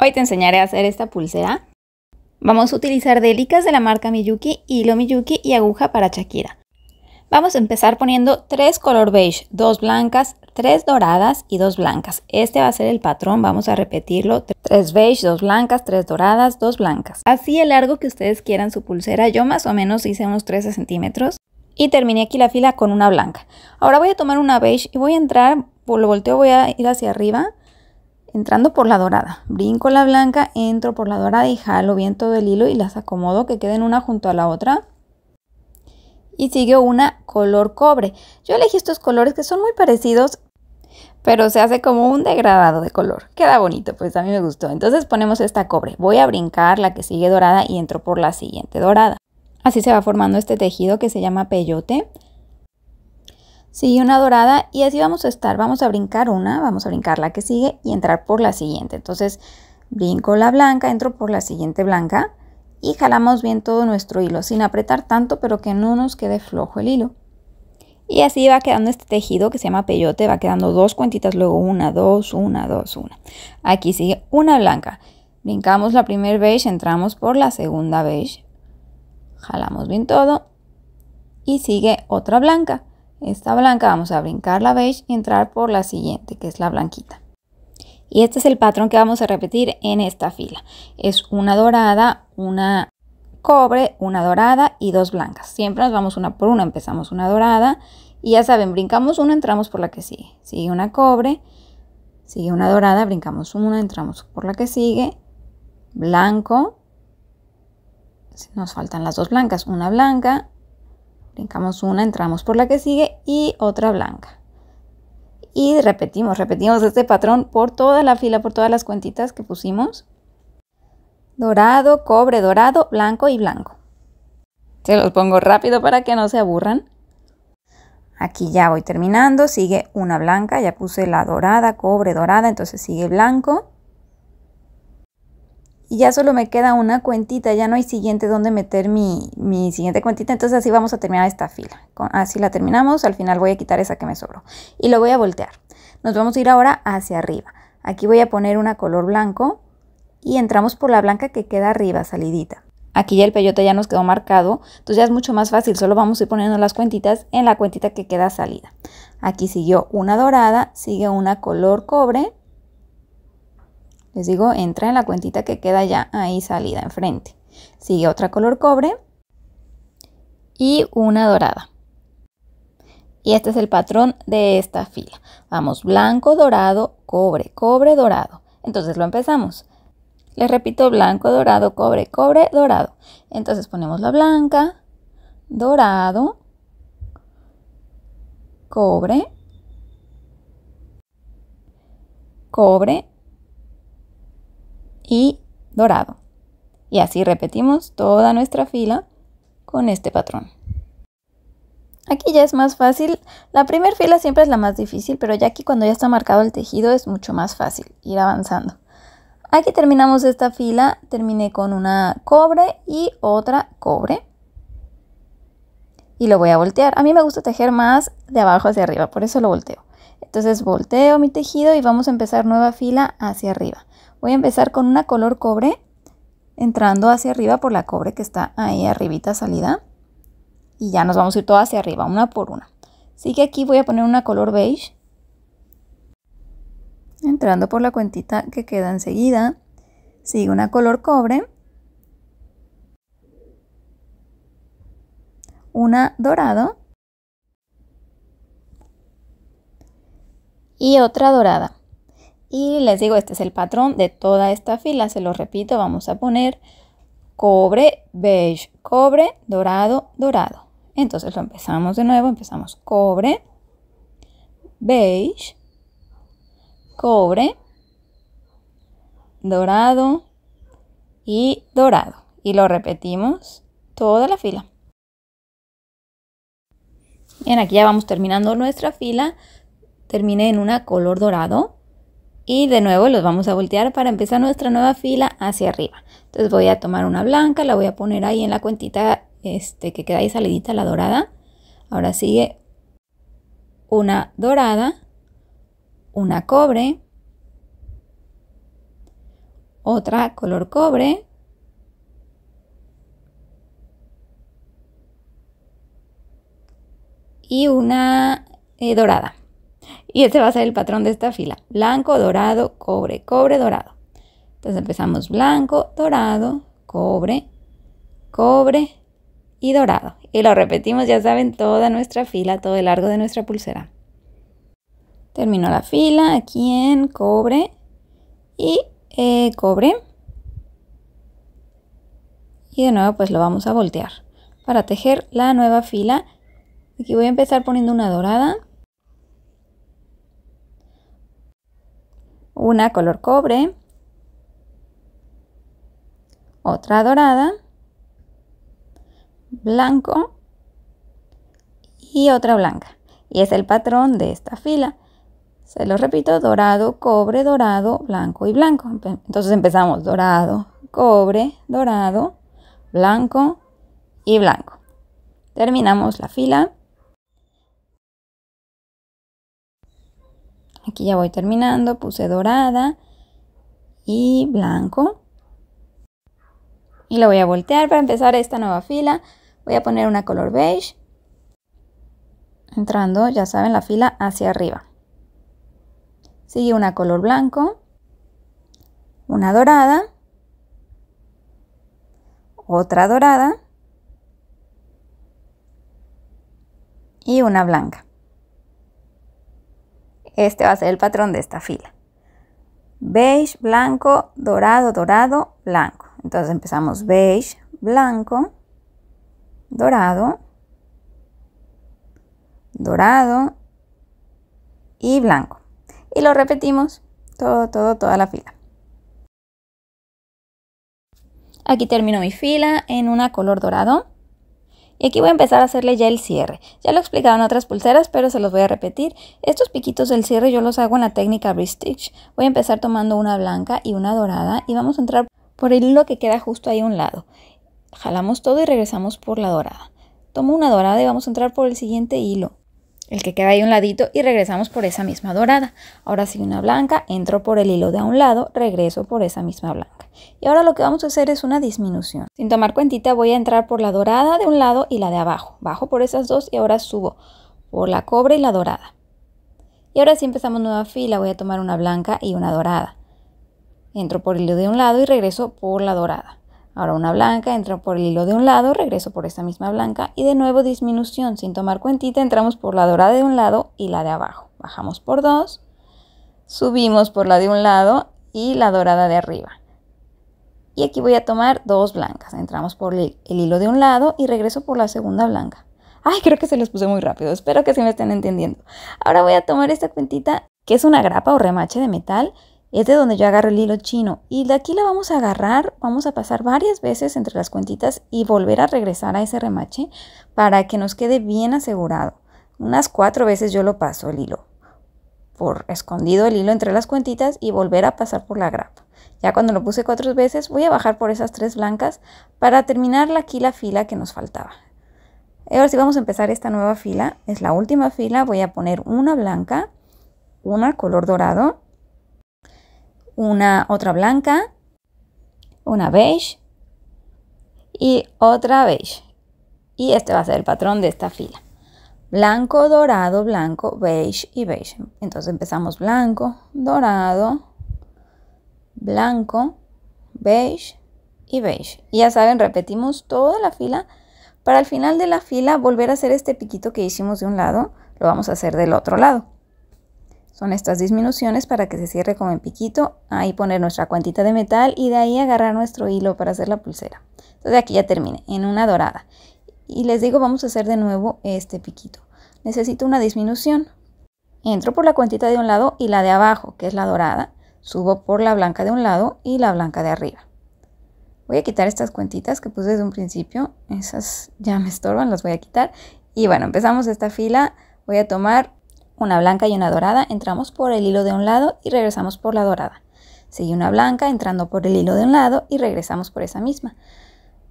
Hoy te enseñaré a hacer esta pulsera. Vamos a utilizar delicas de la marca Miyuki, hilo Miyuki y aguja para Shakira. Vamos a empezar poniendo tres color beige, dos blancas, tres doradas y dos blancas. Este va a ser el patrón, vamos a repetirlo. Tres beige, dos blancas, tres doradas, dos blancas. Así el largo que ustedes quieran su pulsera, yo más o menos hice unos 13 centímetros. Y terminé aquí la fila con una blanca. Ahora voy a tomar una beige y voy a entrar, lo volteo, voy a ir hacia arriba entrando por la dorada. Brinco la blanca, entro por la dorada y jalo bien todo el hilo y las acomodo que queden una junto a la otra. Y sigue una color cobre. Yo elegí estos colores que son muy parecidos, pero se hace como un degradado de color. Queda bonito, pues a mí me gustó. Entonces ponemos esta cobre. Voy a brincar la que sigue dorada y entro por la siguiente dorada. Así se va formando este tejido que se llama peyote. Sigue una dorada y así vamos a estar. Vamos a brincar una, vamos a brincar la que sigue y entrar por la siguiente. Entonces brinco la blanca, entro por la siguiente blanca y jalamos bien todo nuestro hilo sin apretar tanto pero que no nos quede flojo el hilo. Y así va quedando este tejido que se llama peyote, va quedando dos cuentitas, luego una, dos, una, dos, una. Aquí sigue una blanca. Brincamos la primer beige, entramos por la segunda beige, jalamos bien todo y sigue otra blanca esta blanca vamos a brincar la beige y entrar por la siguiente que es la blanquita y este es el patrón que vamos a repetir en esta fila es una dorada una cobre una dorada y dos blancas siempre nos vamos una por una empezamos una dorada y ya saben brincamos una entramos por la que sigue sigue una cobre sigue una dorada brincamos una entramos por la que sigue blanco nos faltan las dos blancas una blanca Brincamos una, entramos por la que sigue y otra blanca. Y repetimos, repetimos este patrón por toda la fila, por todas las cuentitas que pusimos. Dorado, cobre, dorado, blanco y blanco. Se los pongo rápido para que no se aburran. Aquí ya voy terminando, sigue una blanca, ya puse la dorada, cobre, dorada, entonces sigue blanco y ya solo me queda una cuentita, ya no hay siguiente donde meter mi, mi siguiente cuentita, entonces así vamos a terminar esta fila. así la terminamos, al final voy a quitar esa que me sobró y lo voy a voltear. Nos vamos a ir ahora hacia arriba. Aquí voy a poner una color blanco y entramos por la blanca que queda arriba, salidita. Aquí ya el peyote ya nos quedó marcado, entonces ya es mucho más fácil, solo vamos a ir poniendo las cuentitas en la cuentita que queda salida. Aquí siguió una dorada, sigue una color cobre les digo, entra en la cuentita que queda ya ahí salida enfrente. Sigue otra color cobre y una dorada. Y este es el patrón de esta fila. Vamos, blanco, dorado, cobre, cobre, dorado. Entonces lo empezamos. Les repito, blanco, dorado, cobre, cobre, dorado. Entonces ponemos la blanca, dorado, cobre, cobre, y dorado. Y así repetimos toda nuestra fila con este patrón. Aquí ya es más fácil. La primera fila siempre es la más difícil, pero ya aquí cuando ya está marcado el tejido es mucho más fácil ir avanzando. Aquí terminamos esta fila, terminé con una cobre y otra cobre. Y lo voy a voltear. A mí me gusta tejer más de abajo hacia arriba, por eso lo volteo. Entonces volteo mi tejido y vamos a empezar nueva fila hacia arriba. Voy a empezar con una color cobre, entrando hacia arriba por la cobre que está ahí arribita salida. Y ya nos vamos a ir todas hacia arriba, una por una. Así que aquí voy a poner una color beige. Entrando por la cuentita que queda enseguida. Sigue una color cobre. Una dorado. Y otra dorada. Y les digo, este es el patrón de toda esta fila, se lo repito, vamos a poner cobre, beige, cobre, dorado, dorado. Entonces lo empezamos de nuevo, empezamos cobre, beige, cobre, dorado y dorado. Y lo repetimos toda la fila. Bien, aquí ya vamos terminando nuestra fila. Terminé en una color dorado y de nuevo los vamos a voltear para empezar nuestra nueva fila hacia arriba. Entonces voy a tomar una blanca, la voy a poner ahí en la cuentita este, que queda ahí salidita la dorada. Ahora sigue una dorada, una cobre, otra color cobre, y una eh, dorada. Y este va a ser el patrón de esta fila. Blanco, dorado, cobre, cobre, dorado. Entonces empezamos blanco, dorado, cobre, cobre y dorado. Y lo repetimos, ya saben, toda nuestra fila, todo el largo de nuestra pulsera. Termino la fila aquí en cobre y eh, cobre. Y de nuevo pues lo vamos a voltear para tejer la nueva fila. Aquí voy a empezar poniendo una dorada Una color cobre, otra dorada, blanco y otra blanca. Y es el patrón de esta fila. Se lo repito, dorado, cobre, dorado, blanco y blanco. Entonces empezamos dorado, cobre, dorado, blanco y blanco. Terminamos la fila Aquí ya voy terminando, puse dorada y blanco. Y la voy a voltear para empezar esta nueva fila. Voy a poner una color beige. Entrando, ya saben, la fila hacia arriba. Sigue una color blanco. Una dorada. Otra dorada. Y una blanca. Este va a ser el patrón de esta fila. Beige, blanco, dorado, dorado, blanco. Entonces empezamos beige, blanco, dorado, dorado y blanco. Y lo repetimos todo, todo, toda la fila. Aquí termino mi fila en una color dorado. Y aquí voy a empezar a hacerle ya el cierre. Ya lo he explicado en otras pulseras, pero se los voy a repetir. Estos piquitos del cierre yo los hago en la técnica wrist stitch. Voy a empezar tomando una blanca y una dorada y vamos a entrar por el hilo que queda justo ahí a un lado. Jalamos todo y regresamos por la dorada. Tomo una dorada y vamos a entrar por el siguiente hilo el que queda ahí un ladito y regresamos por esa misma dorada. Ahora sí una blanca, entro por el hilo de a un lado, regreso por esa misma blanca. Y ahora lo que vamos a hacer es una disminución. Sin tomar cuentita voy a entrar por la dorada de un lado y la de abajo. Bajo por esas dos y ahora subo por la cobre y la dorada. Y ahora si empezamos nueva fila, voy a tomar una blanca y una dorada. Entro por el hilo de un lado y regreso por la dorada. Ahora una blanca, entro por el hilo de un lado, regreso por esta misma blanca y de nuevo disminución. Sin tomar cuentita, entramos por la dorada de un lado y la de abajo. Bajamos por dos, subimos por la de un lado y la dorada de arriba. Y aquí voy a tomar dos blancas. Entramos por el hilo de un lado y regreso por la segunda blanca. Ay, creo que se los puse muy rápido. Espero que se me estén entendiendo. Ahora voy a tomar esta cuentita que es una grapa o remache de metal es de donde yo agarro el hilo chino y de aquí la vamos a agarrar, vamos a pasar varias veces entre las cuentitas y volver a regresar a ese remache para que nos quede bien asegurado. Unas cuatro veces yo lo paso el hilo, por escondido el hilo entre las cuentitas y volver a pasar por la grapa. Ya cuando lo puse cuatro veces voy a bajar por esas tres blancas para terminar aquí la fila que nos faltaba. Ahora sí vamos a empezar esta nueva fila, es la última fila, voy a poner una blanca, una color dorado una otra blanca, una beige y otra beige. Y este va a ser el patrón de esta fila. Blanco, dorado, blanco, beige y beige. Entonces empezamos blanco, dorado, blanco, beige y beige. Y ya saben, repetimos toda la fila. Para el final de la fila volver a hacer este piquito que hicimos de un lado, lo vamos a hacer del otro lado. Son estas disminuciones para que se cierre como en piquito. Ahí poner nuestra cuentita de metal y de ahí agarrar nuestro hilo para hacer la pulsera. Entonces aquí ya termine, en una dorada. Y les digo, vamos a hacer de nuevo este piquito. Necesito una disminución. Entro por la cuentita de un lado y la de abajo, que es la dorada. Subo por la blanca de un lado y la blanca de arriba. Voy a quitar estas cuentitas que puse desde un principio. Esas ya me estorban, las voy a quitar. Y bueno, empezamos esta fila. Voy a tomar una blanca y una dorada, entramos por el hilo de un lado y regresamos por la dorada. Sigue una blanca entrando por el hilo de un lado y regresamos por esa misma.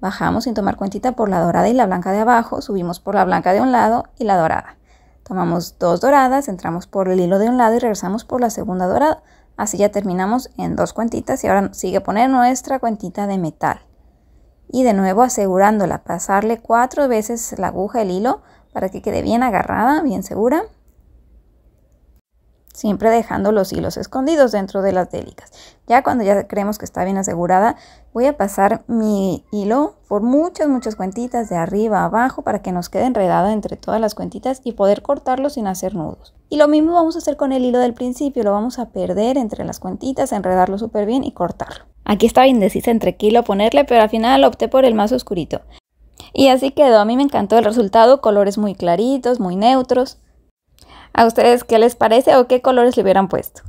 Bajamos sin tomar cuentita por la dorada y la blanca de abajo, subimos por la blanca de un lado y la dorada. Tomamos dos doradas, entramos por el hilo de un lado y regresamos por la segunda dorada. Así ya terminamos en dos cuentitas y ahora sigue poner nuestra cuentita de metal. Y de nuevo asegurándola, pasarle cuatro veces la aguja, el hilo, para que quede bien agarrada, bien segura siempre dejando los hilos escondidos dentro de las délicas. Ya cuando ya creemos que está bien asegurada, voy a pasar mi hilo por muchas, muchas cuentitas de arriba a abajo para que nos quede enredada entre todas las cuentitas y poder cortarlo sin hacer nudos. Y lo mismo vamos a hacer con el hilo del principio, lo vamos a perder entre las cuentitas, enredarlo súper bien y cortarlo. Aquí estaba indecisa entre qué ponerle, pero al final opté por el más oscurito. Y así quedó, a mí me encantó el resultado, colores muy claritos, muy neutros. ¿A ustedes qué les parece o qué colores le hubieran puesto?